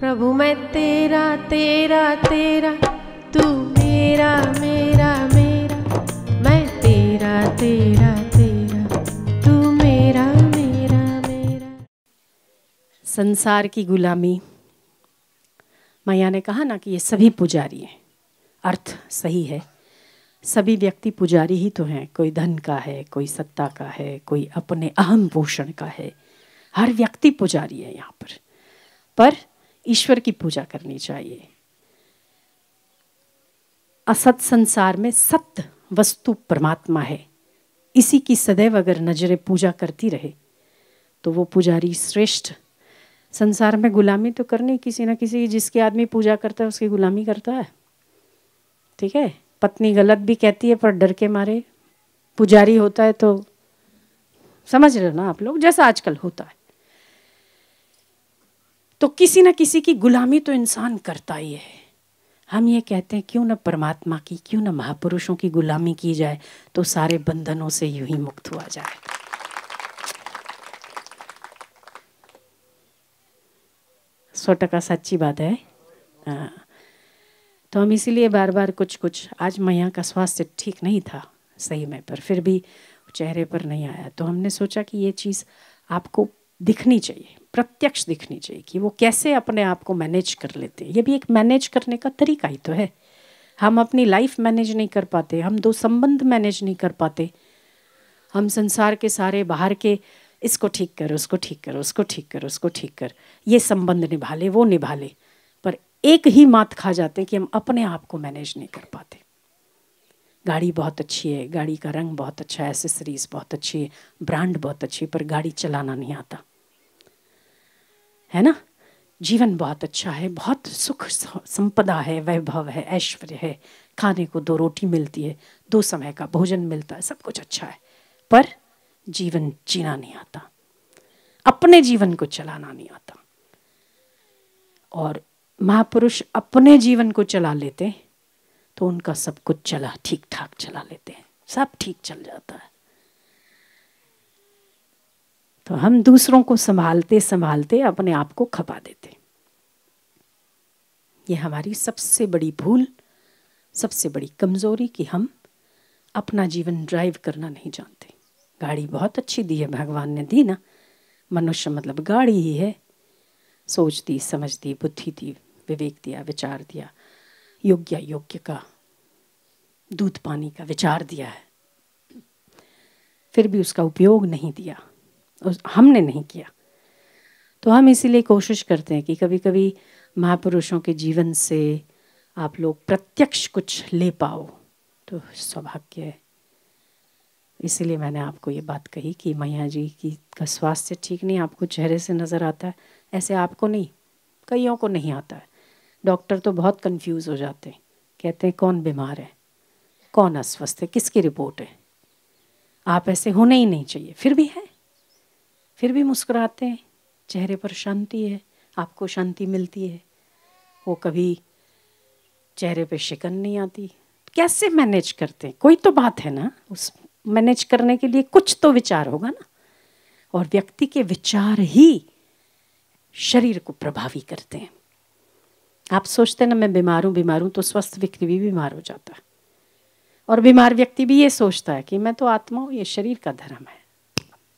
प्रभु मैं तेरा तेरा तेरा तू मेरा मेरा मेरा मैं तेरा तेरा तेरा तू मेरा मेरा मेरा संसार की गुलामी मैया ने कहा ना कि ये सभी पुजारी हैं अर्थ सही है सभी व्यक्ति पुजारी ही तो हैं कोई धन का है कोई सत्ता का है कोई अपने अहम पोषण का है हर व्यक्ति पुजारी है यहाँ पर पर ईश्वर की पूजा करनी चाहिए असत संसार में सत्य वस्तु परमात्मा है इसी की सदैव अगर नजरें पूजा करती रहे तो वो पुजारी श्रेष्ठ संसार में गुलामी तो करनी किसी ना किसी जिसके आदमी पूजा करता है उसकी गुलामी करता है ठीक है पत्नी गलत भी कहती है पर डर के मारे पुजारी होता है तो समझ रहे हो ना आप लोग जैसा आजकल होता है तो किसी ना किसी की गुलामी तो इंसान करता ही है हम ये कहते हैं क्यों ना परमात्मा की क्यों ना महापुरुषों की गुलामी की जाए तो सारे बंधनों से यूं ही मुक्त हुआ जाए सौ टका सच्ची बात है तो हम इसीलिए बार बार कुछ कुछ आज मैया का स्वास्थ्य ठीक नहीं था सही में पर फिर भी चेहरे पर नहीं आया तो हमने सोचा कि ये चीज़ आपको दिखनी चाहिए प्रत्यक्ष दिखनी चाहिए कि वो कैसे अपने आप को मैनेज कर लेते हैं ये भी एक मैनेज करने का तरीका ही तो है हम अपनी लाइफ मैनेज नहीं कर पाते हम दो संबंध मैनेज नहीं कर पाते हम संसार के सारे बाहर के इसको ठीक कर उसको ठीक कर उसको ठीक कर उसको ठीक कर ये संबंध निभा ले वो निभा ले पर एक ही मात खा जाते हैं कि हम अपने आप को मैनेज नहीं कर पाते गाड़ी बहुत अच्छी है गाड़ी का रंग बहुत अच्छा है एसेसरीज बहुत अच्छी है ब्रांड बहुत अच्छी है पर गाड़ी चलाना नहीं आता है ना जीवन बहुत अच्छा है बहुत सुख संपदा है वैभव है ऐश्वर्य है खाने को दो रोटी मिलती है दो समय का भोजन मिलता है सब कुछ अच्छा है पर जीवन जीना नहीं आता अपने जीवन को चलाना नहीं आता और महापुरुष अपने जीवन को चला लेते हैं तो उनका सब कुछ चला ठीक ठाक चला लेते हैं सब ठीक चल जाता है तो हम दूसरों को संभालते संभालते अपने आप को खपा देते ये हमारी सबसे बड़ी भूल सबसे बड़ी कमजोरी कि हम अपना जीवन ड्राइव करना नहीं जानते गाड़ी बहुत अच्छी दी है भगवान ने दी ना मनुष्य मतलब गाड़ी ही है सोच दी समझ दी बुद्धि दी विवेक दिया विचार दिया योग्य योग्य का दूध पानी का विचार दिया है फिर भी उसका उपयोग नहीं दिया हमने नहीं किया तो हम इसीलिए कोशिश करते हैं कि कभी कभी महापुरुषों के जीवन से आप लोग प्रत्यक्ष कुछ ले पाओ तो सौभाग्य है इसीलिए मैंने आपको ये बात कही कि मैया जी की का स्वास्थ्य ठीक नहीं आपको चेहरे से नज़र आता है ऐसे आपको नहीं कईयों को नहीं आता है डॉक्टर तो बहुत कंफ्यूज हो जाते हैं कहते हैं कौन बीमार है कौन अस्वस्थ है किसकी रिपोर्ट है आप ऐसे होने ही नहीं चाहिए फिर भी है फिर भी मुस्कुराते हैं चेहरे पर शांति है आपको शांति मिलती है वो कभी चेहरे पे शिकन नहीं आती कैसे मैनेज करते हैं कोई तो बात है ना उस मैनेज करने के लिए कुछ तो विचार होगा ना और व्यक्ति के विचार ही शरीर को प्रभावी करते हैं आप सोचते ना मैं बीमार हूँ बीमार हूँ तो स्वस्थ व्यक्ति भी बीमार हो जाता है और बीमार व्यक्ति भी ये सोचता है कि मैं तो आत्मा हूँ ये शरीर का धर्म है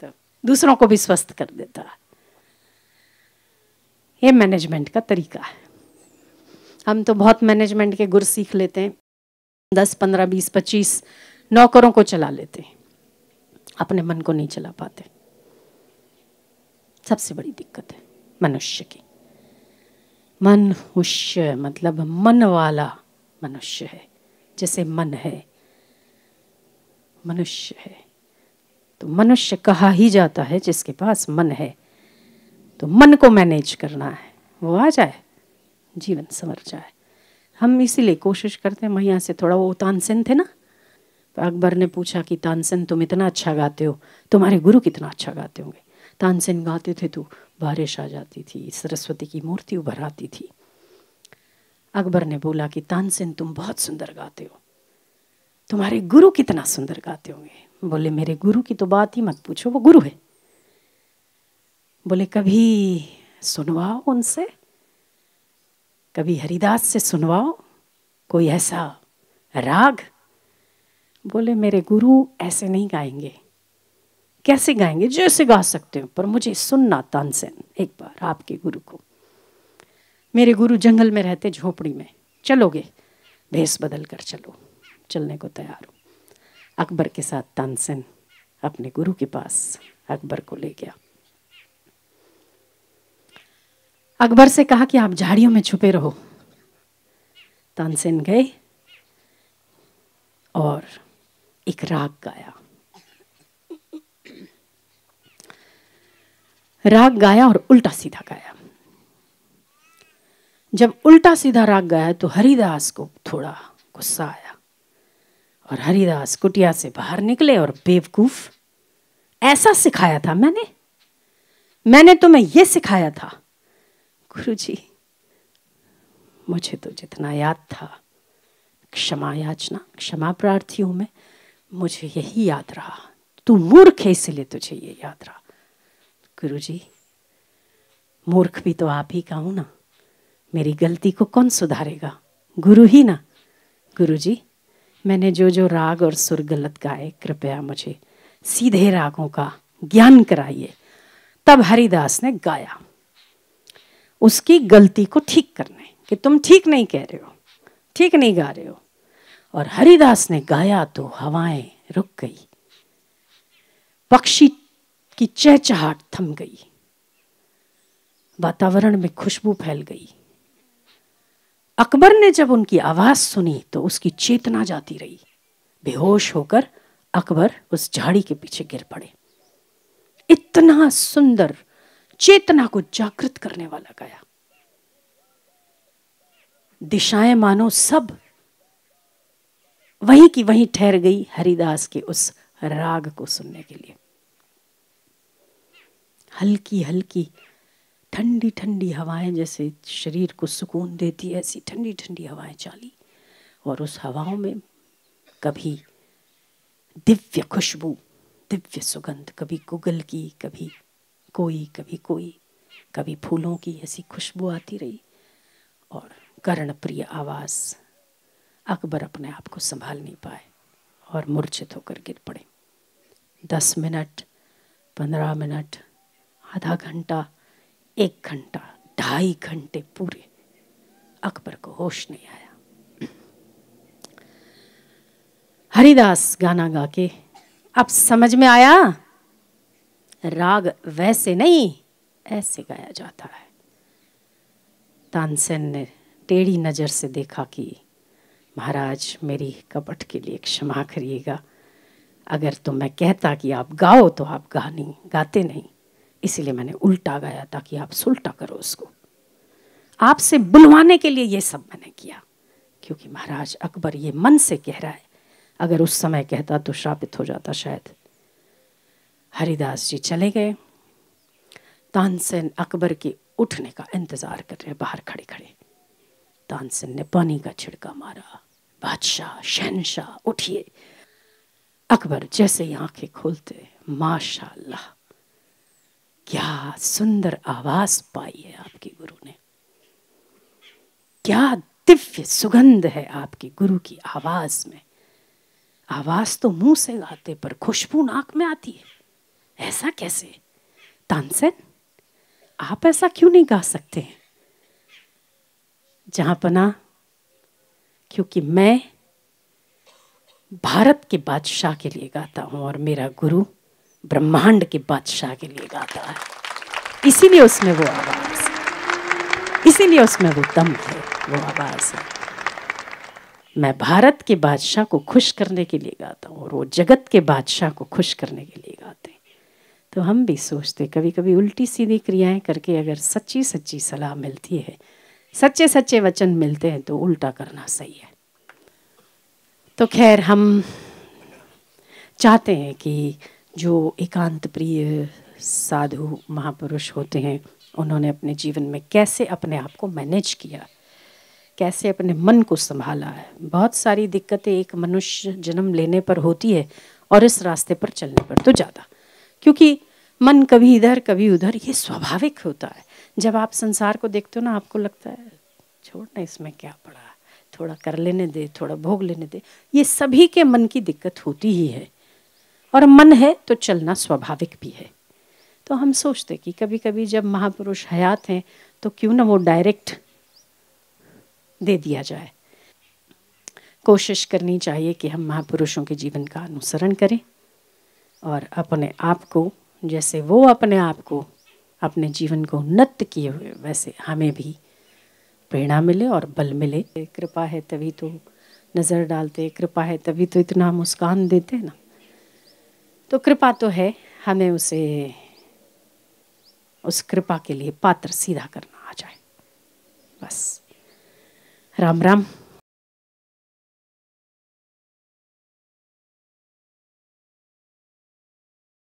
तो दूसरों को भी स्वस्थ कर देता है ये मैनेजमेंट का तरीका है हम तो बहुत मैनेजमेंट के गुर सीख लेते हैं दस पंद्रह बीस पच्चीस नौकरों को चला लेते हैं अपने मन को नहीं चला पाते सबसे बड़ी दिक्कत है मनुष्य की मन हुष्य मतलब मन वाला मनुष्य है जैसे मन है मनुष्य है तो मनुष्य कहा ही जाता है जिसके पास मन है तो मन को मैनेज करना है वो आ जाए जीवन समर जाए हम इसीलिए कोशिश करते हैं मैया यहाँ से थोड़ा वो तानसेन थे ना अकबर ने पूछा कि तानसेन तुम इतना अच्छा गाते हो तुम्हारे गुरु कितना अच्छा गाते होंगे तानसेन गाते थे तो बारिश आ जाती थी सरस्वती की मूर्ति उभर आती थी अकबर ने बोला कि तानसेन तुम बहुत सुंदर गाते हो तुम्हारे गुरु कितना सुंदर गाते होंगे बोले मेरे गुरु की तो बात ही मत पूछो वो गुरु है बोले कभी सुनवाओ उनसे कभी हरिदास से सुनवाओ कोई ऐसा राग बोले मेरे गुरु ऐसे नहीं गाएंगे कैसे गाएंगे जैसे गा सकते हो पर मुझे सुनना तानसेन एक बार आपके गुरु को मेरे गुरु जंगल में रहते झोपड़ी में चलोगे भेस बदल कर चलो चलने को तैयार हूँ अकबर के साथ तानसेन अपने गुरु के पास अकबर को ले गया अकबर से कहा कि आप झाड़ियों में छुपे रहो तानसेन गए और एक राग गाया राग गाया और उल्टा सीधा गाया जब उल्टा सीधा राग गाया तो हरिदास को थोड़ा गुस्सा आया और हरिदास कुटिया से बाहर निकले और बेवकूफ ऐसा सिखाया था मैंने मैंने तुम्हें यह सिखाया था गुरु जी मुझे तो जितना याद था क्षमा याचना क्षमा प्रार्थी हूं मैं मुझे यही याद रहा तू मूर्ख है इसलिए तुझे ये याद रहा गुरु जी मूर्ख भी तो आप ही का हूं ना मेरी गलती को कौन सुधारेगा गुरु ही ना गुरु जी मैंने जो जो राग और सुर गलत गाए कृपया मुझे सीधे रागों का ज्ञान कराइए तब हरिदास ने गाया उसकी गलती को ठीक करने कि तुम ठीक नहीं कह रहे हो ठीक नहीं गा रहे हो और हरिदास ने गाया तो हवाएं रुक गई पक्षी की चहचहाट थम गई वातावरण में खुशबू फैल गई अकबर ने जब उनकी आवाज सुनी तो उसकी चेतना जाती रही बेहोश होकर अकबर उस झाड़ी के पीछे गिर पड़े इतना सुंदर चेतना को जागृत करने वाला गाया दिशाएं मानो सब वहीं की वहीं ठहर गई हरिदास के उस राग को सुनने के लिए हल्की हल्की ठंडी ठंडी हवाएं जैसे शरीर को सुकून देती ऐसी ठंडी ठंडी हवाएं चली और उस हवाओं में कभी दिव्य खुशबू दिव्य सुगंध कभी गुगल की कभी कोई कभी कोई कभी फूलों की ऐसी खुशबू आती रही और कर्णप्रिय आवाज़ अकबर अपने आप को संभाल नहीं पाए और मूर्छित होकर गिर पड़े दस मिनट पंद्रह मिनट आधा घंटा एक घंटा ढाई घंटे पूरे अकबर को होश नहीं आया हरिदास गाना गा के अब समझ में आया राग वैसे नहीं ऐसे गाया जाता है तानसेन ने टेढ़ी नज़र से देखा कि महाराज मेरी कपट के लिए क्षमा करिएगा अगर तो मैं कहता कि आप गाओ तो आप गा नहीं गाते नहीं इसीलिए मैंने उल्टा गाया ताकि आप सुलटा करो उसको आपसे बुलवाने के लिए ये सब मैंने किया क्योंकि महाराज अकबर ये मन से कह रहा है अगर उस समय कहता तो श्रापित हो जाता शायद हरिदास जी चले गए तानसेन अकबर के उठने का इंतजार कर रहे बाहर खड़े खड़े तानसेन ने पानी का छिड़का मारा बादशाह शहनशाह उठिए अकबर जैसे ही आंखें खोलते माशाल्लाह क्या सुंदर आवाज पाई है आपके गुरु ने क्या दिव्य सुगंध है आपके गुरु की आवाज में आवाज तो मुंह से गाते पर खुशबू नाक में आती है ऐसा कैसे तानसेन आप ऐसा क्यों नहीं गा सकते हैं जहां पना क्योंकि मैं भारत के बादशाह के लिए गाता हूं और मेरा गुरु ब्रह्मांड के बादशाह के लिए गाता है इसीलिए उसमें वो आवाज़ इसीलिए उसमें वो दम है वो आवाज़ है मैं भारत के बादशाह को खुश करने के लिए गाता हूँ और वो जगत के बादशाह को खुश करने के लिए गाते हैं तो हम भी सोचते कभी कभी उल्टी सीधी क्रियाएं करके अगर सच्ची सच्ची सलाह मिलती है सच्चे सच्चे वचन मिलते हैं तो उल्टा करना सही है तो खैर हम चाहते हैं कि जो एकांत प्रिय साधु महापुरुष होते हैं उन्होंने अपने जीवन में कैसे अपने आप को मैनेज किया कैसे अपने मन को संभाला है बहुत सारी दिक्कतें एक मनुष्य जन्म लेने पर होती है और इस रास्ते पर चलने पर तो ज़्यादा क्योंकि मन कभी इधर कभी उधर ये स्वाभाविक होता है जब आप संसार को देखते हो ना आपको लगता है छोड़ना इसमें क्या पड़ा थोड़ा कर लेने दे थोड़ा भोग लेने दे ये सभी के मन की दिक्कत होती ही है और मन है तो चलना स्वाभाविक भी है तो हम सोचते कि कभी कभी जब महापुरुष हयात हैं तो क्यों ना वो डायरेक्ट दे दिया जाए कोशिश करनी चाहिए कि हम महापुरुषों के जीवन का अनुसरण करें और अपने आप को जैसे वो अपने आप को अपने जीवन को उन्नत किए हुए वैसे हमें भी प्रेरणा मिले और बल मिले कृपा है तभी तो नज़र डालते कृपा है तभी तो इतना मुस्कान देते ना तो कृपा तो है हमें उसे उस कृपा के लिए पात्र सीधा करना आ जाए बस राम राम